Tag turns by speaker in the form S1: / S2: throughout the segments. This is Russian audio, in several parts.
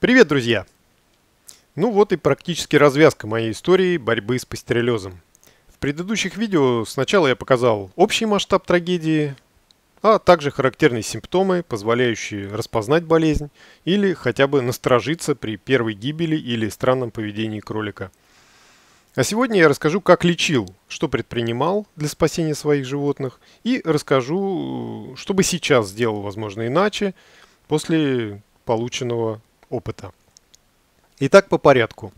S1: Привет, друзья! Ну вот и практически развязка моей истории борьбы с пастерелезом. В предыдущих видео сначала я показал общий масштаб трагедии, а также характерные симптомы, позволяющие распознать болезнь или хотя бы насторожиться при первой гибели или странном поведении кролика. А сегодня я расскажу, как лечил, что предпринимал для спасения своих животных и расскажу, э, что бы сейчас сделал, возможно, иначе после полученного опыта. Итак, по порядку.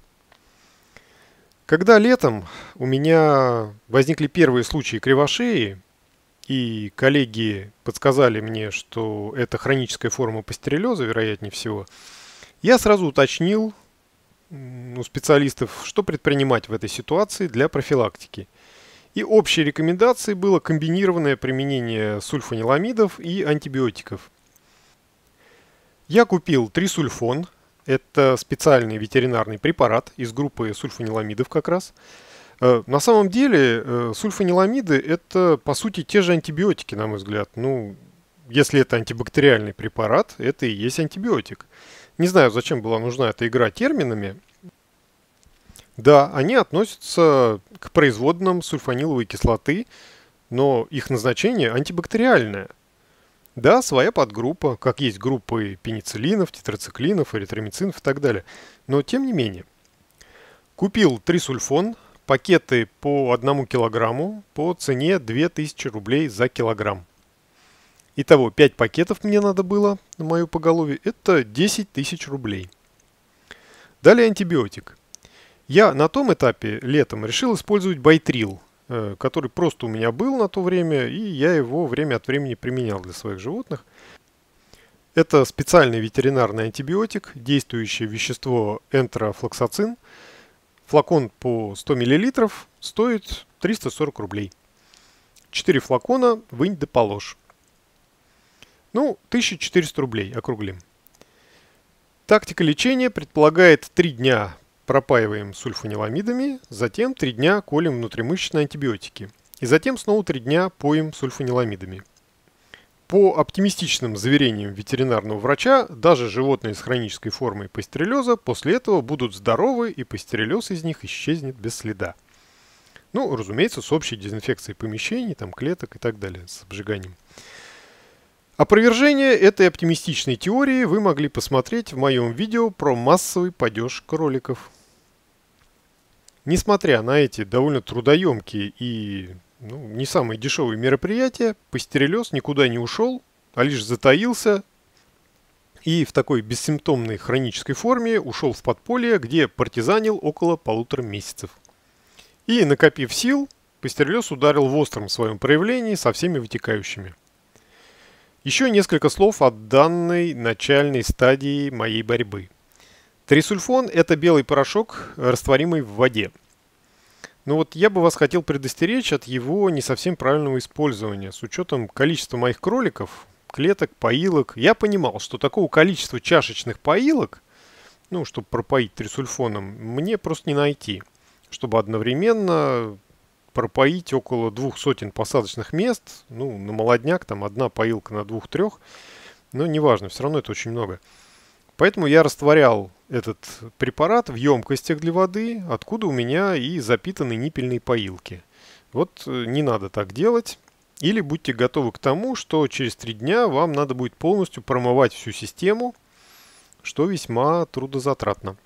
S1: Когда летом у меня возникли первые случаи кривошеи, и коллеги подсказали мне, что это хроническая форма пастерелеза, вероятнее всего, я сразу уточнил у специалистов, что предпринимать в этой ситуации для профилактики. И общей рекомендацией было комбинированное применение сульфаниламидов и антибиотиков – я купил трисульфон. Это специальный ветеринарный препарат из группы сульфаниламидов как раз. Э, на самом деле э, сульфаниламиды это по сути те же антибиотики, на мой взгляд. Ну, если это антибактериальный препарат, это и есть антибиотик. Не знаю, зачем была нужна эта игра терминами. Да, они относятся к производным сульфаниловой кислоты, но их назначение антибактериальное – да, своя подгруппа, как есть группы пенициллинов, тетрациклинов, эритромицинов и так далее. Но тем не менее. Купил трисульфон, пакеты по 1 килограмму по цене 2000 рублей за килограмм. Итого 5 пакетов мне надо было на мою поголовье, это 10 тысяч рублей. Далее антибиотик. Я на том этапе летом решил использовать байтрил – Э, который просто у меня был на то время, и я его время от времени применял для своих животных. Это специальный ветеринарный антибиотик, действующее вещество энтрофлоксацин. Флакон по 100 мл стоит 340 рублей. 4 флакона вынь да положь. Ну, 1400 рублей округлим. Тактика лечения предполагает 3 дня пропаиваем сульфаниламидами, затем 3 дня колем внутримышечные антибиотики и затем снова 3 дня поем сульфаниламидами. По оптимистичным заверениям ветеринарного врача, даже животные с хронической формой пастерелеза после этого будут здоровы и пастерелез из них исчезнет без следа. Ну, разумеется, с общей дезинфекцией помещений, там, клеток и так далее, с обжиганием. Опровержение этой оптимистичной теории вы могли посмотреть в моем видео про массовый падеж кроликов. Несмотря на эти довольно трудоемкие и ну, не самые дешевые мероприятия, пастерелез никуда не ушел, а лишь затаился и в такой бессимптомной хронической форме ушел в подполье, где партизанил около полутора месяцев. И, накопив сил, пастерелез ударил в остром своем проявлении со всеми вытекающими – еще несколько слов о данной начальной стадии моей борьбы. Трисульфон – это белый порошок, растворимый в воде. Но ну вот я бы вас хотел предостеречь от его не совсем правильного использования. С учетом количества моих кроликов, клеток, поилок, я понимал, что такого количества чашечных поилок, ну, чтобы пропоить трисульфоном, мне просто не найти, чтобы одновременно пропоить около двух сотен посадочных мест. Ну, на молодняк там одна поилка на двух-трех. Но неважно, все равно это очень много. Поэтому я растворял этот препарат в емкостях для воды, откуда у меня и запитаны ниппельные поилки. Вот э, не надо так делать. Или будьте готовы к тому, что через три дня вам надо будет полностью промывать всю систему, что весьма трудозатратно.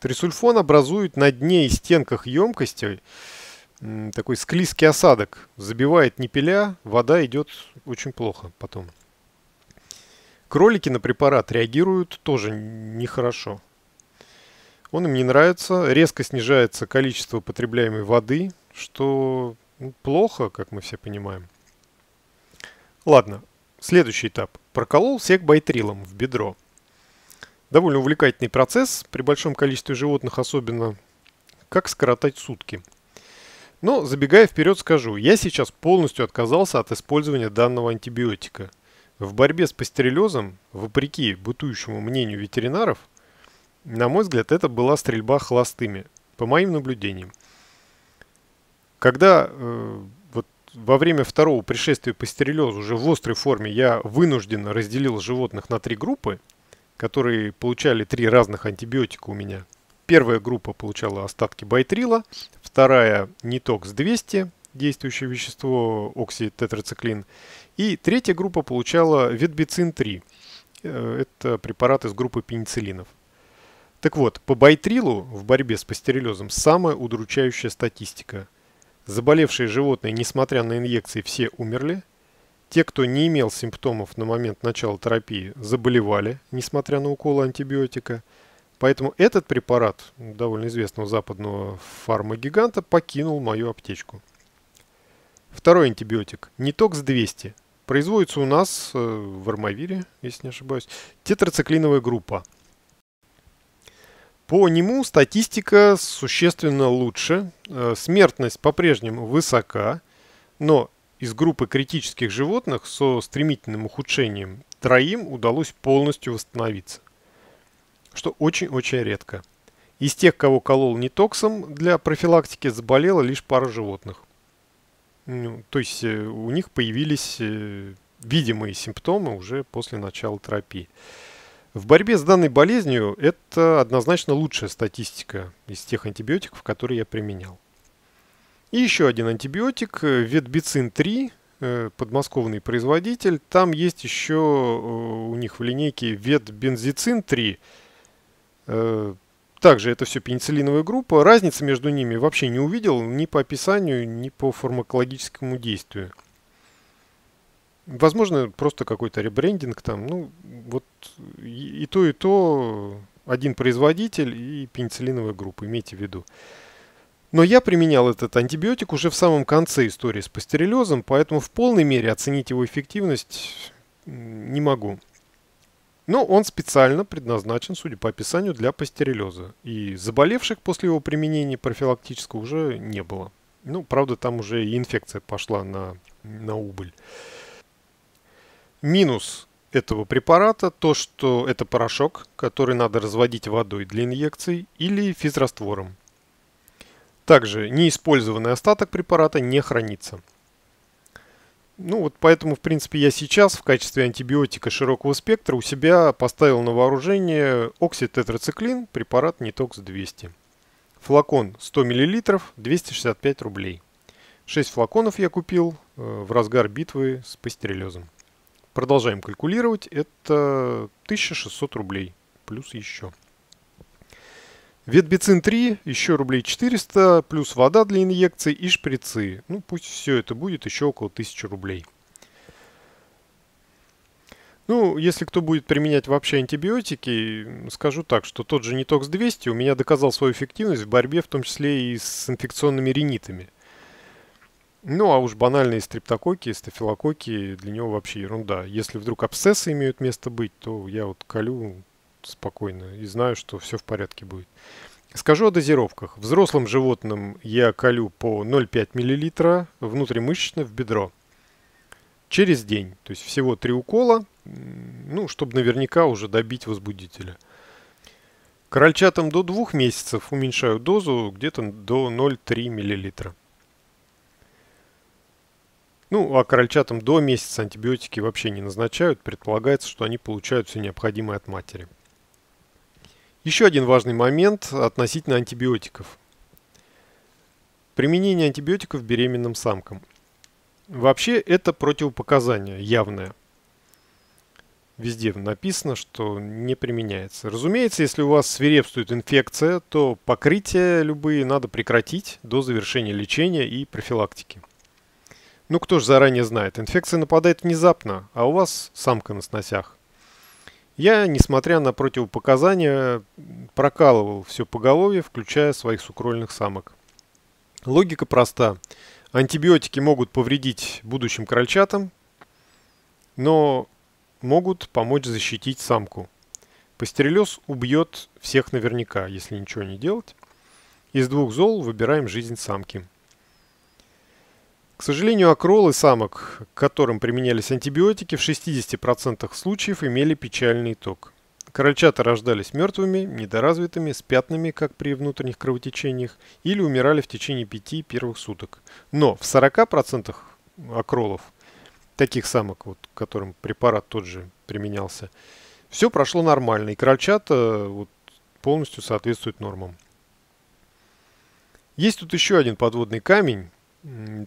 S1: Трисульфон образует на дне и стенках емкостей такой склизкий осадок. Забивает не пиля, вода идет очень плохо потом. Кролики на препарат реагируют тоже нехорошо. Он им не нравится, резко снижается количество потребляемой воды, что ну, плохо, как мы все понимаем. Ладно, следующий этап. Проколол всех байтрилом в бедро. Довольно увлекательный процесс, при большом количестве животных особенно. Как скоротать сутки – но, забегая вперед, скажу, я сейчас полностью отказался от использования данного антибиотика. В борьбе с пастерелезом, вопреки бытующему мнению ветеринаров, на мой взгляд, это была стрельба холостыми, по моим наблюдениям. Когда э, вот во время второго пришествия пастерелеза уже в острой форме я вынужденно разделил животных на три группы, которые получали три разных антибиотика у меня – Первая группа получала остатки байтрила, вторая нитокс 200, действующее вещество окситетрациклин, и третья группа получала ветбицин 3. Э, это препарат из группы пенициллинов. Так вот, по байтрилу в борьбе с пастерелезом самая удручающая статистика. Заболевшие животные, несмотря на инъекции, все умерли. Те, кто не имел симптомов на момент начала терапии, заболевали, несмотря на уколы антибиотика – Поэтому этот препарат довольно известного западного фармагиганта покинул мою аптечку. Второй антибиотик. Нитокс-200. Производится у нас э, в Армавире, если не ошибаюсь, тетрациклиновая группа. По нему статистика существенно лучше. Э, смертность по-прежнему высока, но из группы критических животных со стремительным ухудшением троим удалось полностью восстановиться что очень-очень редко. Из тех, кого колол нитоксом, для профилактики заболело лишь пара животных. Ну, то есть э, у них появились э, видимые симптомы уже после начала терапии. В борьбе с данной болезнью это однозначно лучшая статистика из тех антибиотиков, которые я применял. И еще один антибиотик, э, ветбицин-3, подмосковный производитель. Там есть еще у них в линейке ветбензицин-3, Э, также это все пенициллиновая группа. Разницы между ними вообще не увидел ни по описанию, ни по фармакологическому действию. Возможно, просто какой-то ребрендинг там. Ну, вот и, и то, и то один производитель и пенициллиновая группа, имейте в виду. Но я применял этот антибиотик уже в самом конце истории с пастерелезом, поэтому в полной мере оценить его эффективность не могу. Но он специально предназначен, судя по описанию, для пастерелеза. И заболевших после его применения профилактического уже не было. Ну, правда, там уже и инфекция пошла на, на убыль. Минус этого препарата то, что это порошок, который надо разводить водой для инъекций или физраствором. Также неиспользованный остаток препарата не хранится – ну вот поэтому, в принципе, я сейчас в качестве антибиотика широкого спектра у себя поставил на вооружение окситетрациклин, препарат Нитокс 200. Флакон 100 мл, 265 рублей. 6 флаконов я купил э, в разгар битвы с пастерелезом. Продолжаем калькулировать, это 1600 рублей, плюс еще. Ветбицин-3, еще рублей 400, плюс вода для инъекций и шприцы. Ну, пусть все это будет еще около 1000 рублей. Ну, если кто будет применять вообще антибиотики, скажу так, что тот же Нитокс 200 у меня доказал свою эффективность в борьбе в том числе и с инфекционными ринитами. Ну, а уж банальные стрептококи, стафилококи для него вообще ерунда. Если вдруг абсцессы имеют место быть, то я вот колю спокойно и знаю, что все в порядке будет. Скажу о дозировках. Взрослым животным я колю по 0,5 мл внутримышечно в бедро через день. То есть всего три укола, ну, чтобы наверняка уже добить возбудителя. Крольчатам до двух месяцев уменьшаю дозу где-то до 0,3 мл. Ну, а крольчатам до месяца антибиотики вообще не назначают. Предполагается, что они получают все необходимое от матери. Еще один важный момент относительно антибиотиков. Применение антибиотиков беременным самкам. Вообще это противопоказание явное. Везде написано, что не применяется. Разумеется, если у вас свирепствует инфекция, то покрытия любые надо прекратить до завершения лечения и профилактики. Ну кто же заранее знает, инфекция нападает внезапно, а у вас самка на сносях. Я, несмотря на противопоказания, прокалывал все поголовье, включая своих сукрольных самок. Логика проста. Антибиотики могут повредить будущим крольчатам, но могут помочь защитить самку. Пастерелез убьет всех наверняка, если ничего не делать. Из двух зол выбираем жизнь самки. К сожалению, акролы самок, к которым применялись антибиотики, в 60% случаев имели печальный итог. Крольчата рождались мертвыми, недоразвитыми, с пятнами, как при внутренних кровотечениях, или умирали в течение пяти первых суток. Но в 40% акролов, таких самок, вот, которым препарат тот же применялся, все прошло нормально, и крольчата вот, полностью соответствуют нормам. Есть тут еще один подводный камень –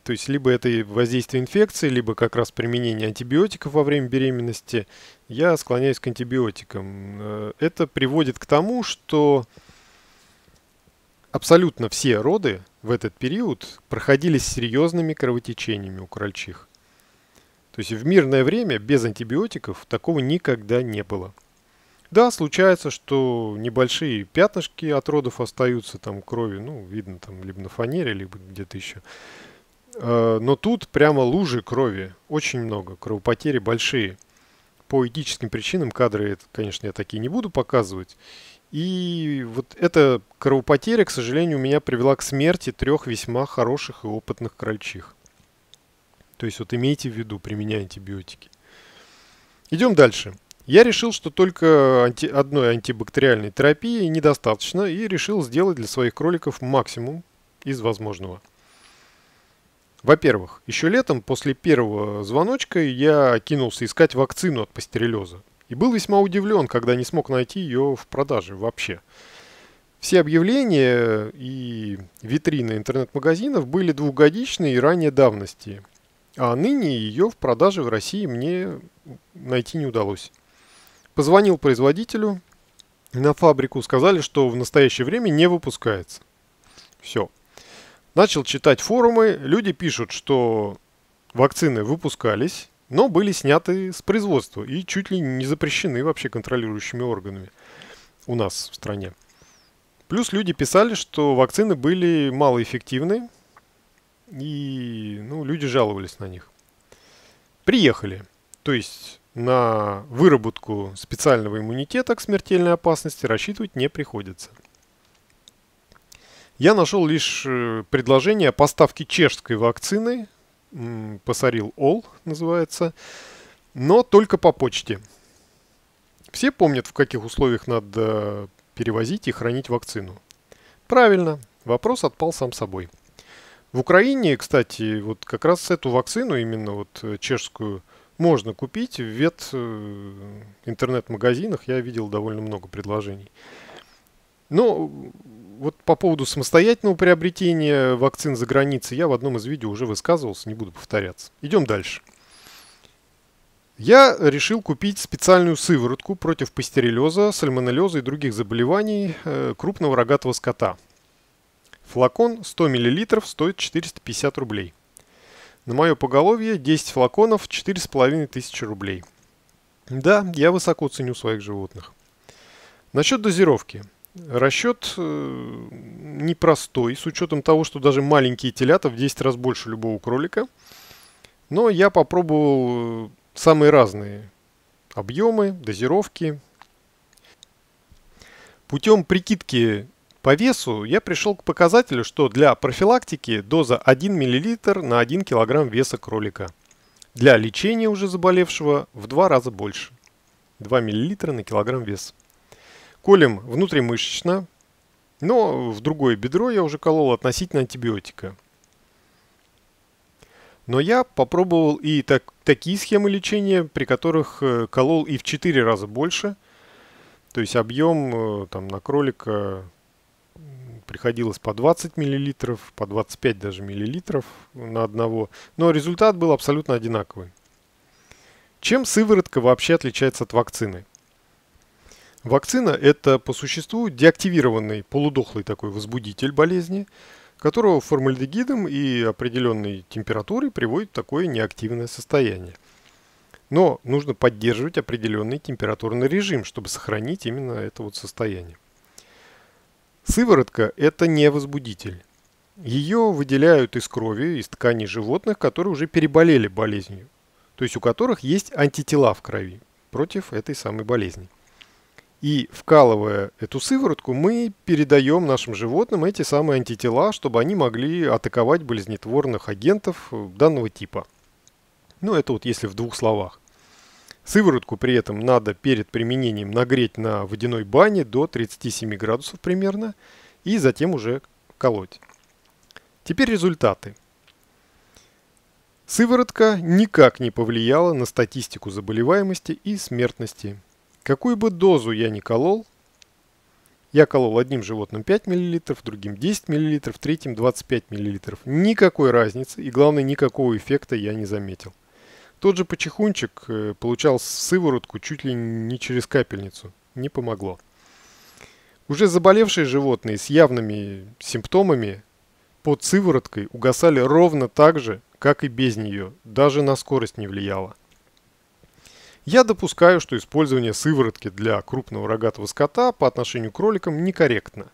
S1: то есть либо это воздействие инфекции, либо как раз применение антибиотиков во время беременности. Я склоняюсь к антибиотикам. Э, это приводит к тому, что абсолютно все роды в этот период проходили с серьезными кровотечениями у крольчих. То есть в мирное время без антибиотиков такого никогда не было. Да, случается, что небольшие пятнышки от родов остаются там крови, ну, видно там либо на фанере, либо где-то еще. Э, но тут прямо лужи крови, очень много, кровопотери большие. По этическим причинам кадры, конечно, я такие не буду показывать. И вот эта кровопотеря, к сожалению, у меня привела к смерти трех весьма хороших и опытных крольчих. То есть вот имейте в виду, применяя антибиотики. Идем дальше. Я решил, что только анти... одной антибактериальной терапии недостаточно и решил сделать для своих кроликов максимум из возможного. Во-первых, еще летом после первого звоночка я кинулся искать вакцину от пастерелеза и был весьма удивлен, когда не смог найти ее в продаже вообще. Все объявления и витрины интернет-магазинов были двухгодичные и ранее давности, а ныне ее в продаже в России мне найти не удалось. Позвонил производителю, на фабрику сказали, что в настоящее время не выпускается. Все. Начал читать форумы, люди пишут, что вакцины выпускались, но были сняты с производства и чуть ли не запрещены вообще контролирующими органами у нас в стране. Плюс люди писали, что вакцины были малоэффективны, и ну, люди жаловались на них. Приехали. То есть на выработку специального иммунитета к смертельной опасности рассчитывать не приходится. Я нашел лишь э, предложение о поставке чешской вакцины, посорил Ол называется, но только по почте. Все помнят, в каких условиях надо перевозить и хранить вакцину. Правильно, вопрос отпал сам собой. В Украине, кстати, вот как раз эту вакцину, именно вот э, чешскую, можно купить в вет э, интернет-магазинах. Я видел довольно много предложений. Но вот по поводу самостоятельного приобретения вакцин за границей я в одном из видео уже высказывался, не буду повторяться. Идем дальше. Я решил купить специальную сыворотку против пастерелеза, сальмонеллеза и других заболеваний э, крупного рогатого скота. Флакон 100 мл стоит 450 рублей. На мое поголовье 10 флаконов, тысячи рублей. Да, я высоко ценю своих животных. Насчет дозировки. Расчет э, непростой, с учетом того, что даже маленькие телята в 10 раз больше любого кролика. Но я попробовал э, самые разные объемы, дозировки. Путем прикидки по весу я пришел к показателю, что для профилактики доза 1 мл на 1 кг веса кролика. Для лечения уже заболевшего в два раза больше. 2 мл на килограмм вес. Колем внутримышечно, но в другое бедро я уже колол относительно антибиотика. Но я попробовал и так, такие схемы лечения, при которых э, колол и в 4 раза больше. То есть объем э, там, на кролика приходилось по 20 мл, по 25 даже миллилитров на одного, но результат был абсолютно одинаковый. Чем сыворотка вообще отличается от вакцины? Вакцина – это по существу деактивированный полудохлый такой возбудитель болезни, которого формальдегидом и определенной температурой приводит в такое неактивное состояние. Но нужно поддерживать определенный температурный режим, чтобы сохранить именно это вот состояние. Сыворотка – это не возбудитель. Ее выделяют из крови, из тканей животных, которые уже переболели болезнью, то есть у которых есть антитела в крови против этой самой болезни. И вкалывая эту сыворотку, мы передаем нашим животным эти самые антитела, чтобы они могли атаковать болезнетворных агентов э, данного типа. Ну, это вот если в двух словах. Сыворотку при этом надо перед применением нагреть на водяной бане до 37 градусов примерно и затем уже колоть. Теперь результаты. Сыворотка никак не повлияла на статистику заболеваемости и смертности. Какую бы дозу я ни колол, я колол одним животным 5 мл, другим 10 мл, третьим 25 мл. Никакой разницы и, главное, никакого эффекта я не заметил. Тот же почехунчик э, получал сыворотку чуть ли не через капельницу. Не помогло. Уже заболевшие животные с явными симптомами под сывороткой угасали ровно так же, как и без нее, даже на скорость не влияло. Я допускаю, что использование сыворотки для крупного рогатого скота по отношению к кроликам некорректно.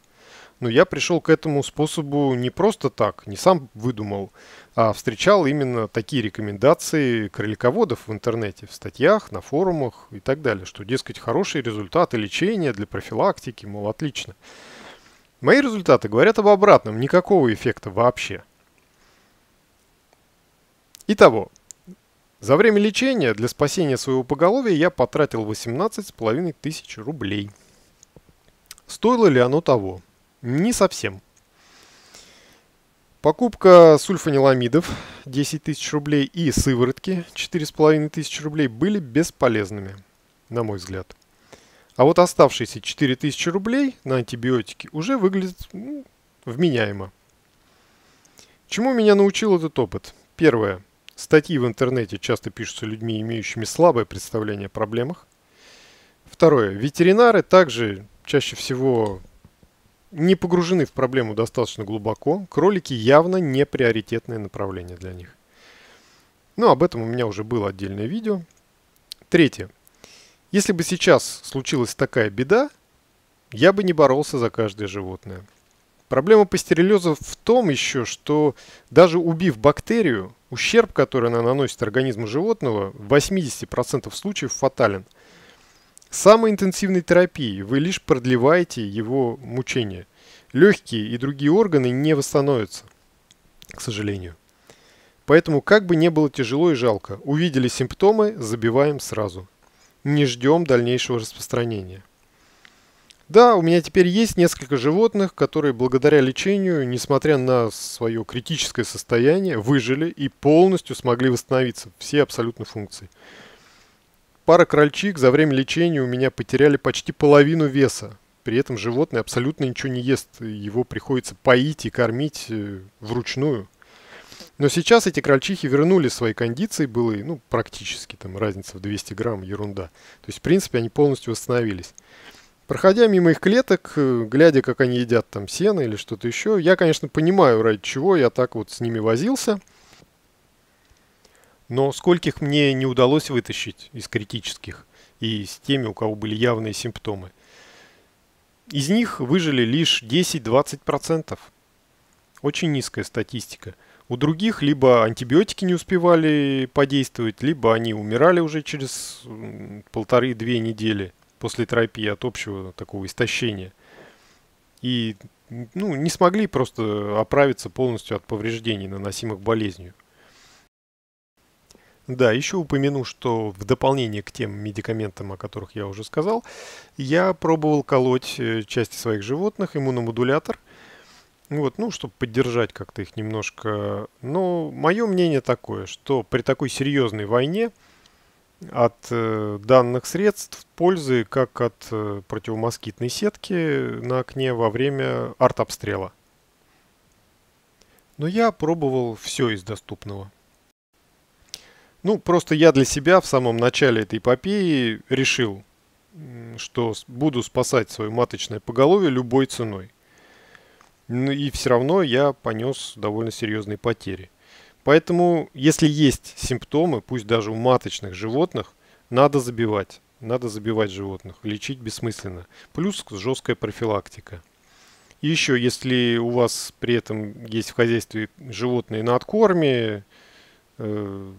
S1: Но ну, я пришел к этому способу не просто так, не сам выдумал, а встречал именно такие рекомендации кролиководов в интернете, в статьях, на форумах и так далее, что, дескать, хорошие результаты лечения для профилактики, мол, отлично. Мои результаты говорят об обратном, никакого эффекта вообще. Итого, за время лечения для спасения своего поголовья я потратил 18,5 тысяч рублей. Стоило ли оно того? Не совсем. Покупка сульфаниламидов 10 тысяч рублей и сыворотки 4,5 тысячи рублей были бесполезными, на мой взгляд. А вот оставшиеся 4 тысячи рублей на антибиотики уже выглядят ну, вменяемо. Чему меня научил этот опыт? Первое. Статьи в интернете часто пишутся людьми, имеющими слабое представление о проблемах. Второе. Ветеринары также чаще всего не погружены в проблему достаточно глубоко, кролики явно не приоритетное направление для них. Но об этом у меня уже было отдельное видео. Третье. Если бы сейчас случилась такая беда, я бы не боролся за каждое животное. Проблема пастерелеза в том еще, что даже убив бактерию, ущерб, который она наносит организму животного, в 80% случаев фатален – Самой интенсивной терапией вы лишь продлеваете его мучения. Легкие и другие органы не восстановятся, к сожалению. Поэтому, как бы не было тяжело и жалко, увидели симптомы, забиваем сразу. Не ждем дальнейшего распространения. Да, у меня теперь есть несколько животных, которые благодаря лечению, несмотря на свое критическое состояние, выжили и полностью смогли восстановиться все абсолютно функции пара крольчик за время лечения у меня потеряли почти половину веса. При этом животное абсолютно ничего не ест, его приходится поить и кормить э, вручную. Но сейчас эти крольчихи вернули свои кондиции былые, ну, практически, там, разница в 200 грамм, ерунда. То есть, в принципе, они полностью восстановились. Проходя мимо их клеток, э, глядя, как они едят там сено или что-то еще, я, конечно, понимаю, ради чего я так вот с ними возился – но скольких мне не удалось вытащить из критических и с теми, у кого были явные симптомы. Из них выжили лишь 10-20%. Очень низкая статистика. У других либо антибиотики не успевали подействовать, либо они умирали уже через полторы-две недели после терапии от общего такого истощения. И ну, не смогли просто оправиться полностью от повреждений, наносимых болезнью. Да, еще упомяну, что в дополнение к тем медикаментам, о которых я уже сказал, я пробовал колоть э, части своих животных иммуномодулятор. Вот, ну, чтобы поддержать как-то их немножко. Но мое мнение такое, что при такой серьезной войне от э, данных средств пользы, как от э, противомоскитной сетки на окне во время артобстрела. Но я пробовал все из доступного. Ну, просто я для себя в самом начале этой эпопеи решил, что буду спасать свое маточное поголовье любой ценой. ну И все равно я понес довольно серьезные потери. Поэтому, если есть симптомы, пусть даже у маточных животных, надо забивать. Надо забивать животных, лечить бессмысленно. Плюс жесткая профилактика. И еще, если у вас при этом есть в хозяйстве животные на откорме, э,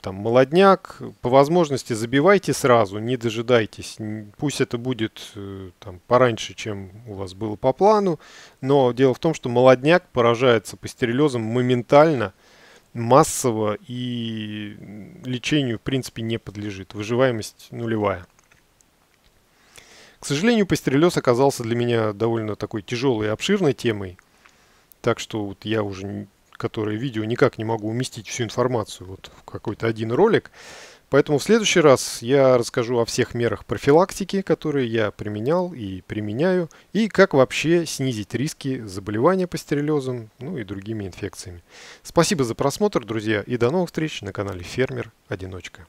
S1: там молодняк, по возможности забивайте сразу, не дожидайтесь. Пусть это будет э, там, пораньше, чем у вас было по плану, но дело в том, что молодняк поражается пастерелезом моментально, массово и лечению в принципе не подлежит. Выживаемость нулевая. К сожалению, пастерелез оказался для меня довольно такой тяжелой и обширной темой. Так что вот я уже которые видео никак не могу уместить всю информацию вот в какой-то один ролик. Поэтому в следующий раз я расскажу о всех мерах профилактики, которые я применял и применяю, и как вообще снизить риски заболевания пастерелезом, ну и другими инфекциями. Спасибо за просмотр, друзья, и до новых встреч на канале Фермер Одиночка.